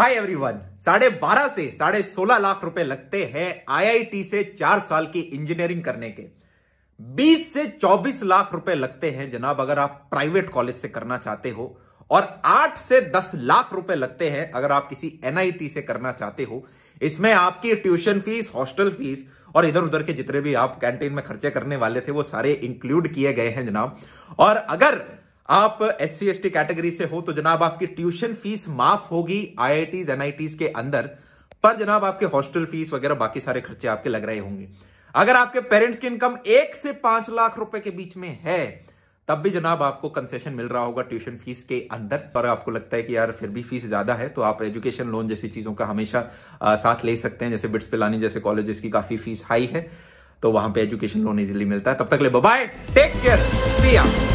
hi everyone साढ़े बारह से साढ़े सोलह लाख रुपए लगते हैं आईआईटी से चार साल की इंजीनियरिंग करने के बीस से चौबीस लाख रुपए लगते हैं जनाब अगर आप प्राइवेट कॉलेज से करना चाहते हो और आठ से दस लाख रुपए लगते हैं अगर आप किसी एनआईटी से करना चाहते हो इसमें आपकी ट्यूशन फीस हॉस्टल फीस और इधर उधर के जितने भी आप कैंटीन में खर्चे करने वाले थे वो सारे इंक्लूड किए गए हैं जनाब और अगर आप S C S T category से हो तो जनाब आपकी ट्यूशन फीस माफ होगी आईआईटीज एनआईटीज के अंदर पर जनाब आपके हॉस्टल फीस वगैरह बाकी सारे खर्चे आपके लग रहे होंगे अगर आपके पेरेंट्स की इनकम एक से पांच लाख रुपए के बीच में है तब भी जनाब आपको कंसेशन मिल रहा होगा ट्यूशन फीस के अंदर पर आपको लगता है कि यार फिर भी फीस ज्यादा है तो आप एजुकेशन लोन जैसी चीजों का हमेशा आ, साथ ले सकते हैं जैसे बिट्स पिलानी जैसे कॉलेजेस की काफी फीस हाई है तो वहां पे एजुकेशन लोन इजिली मिलता है तब तक ले बाय टेक केयर सी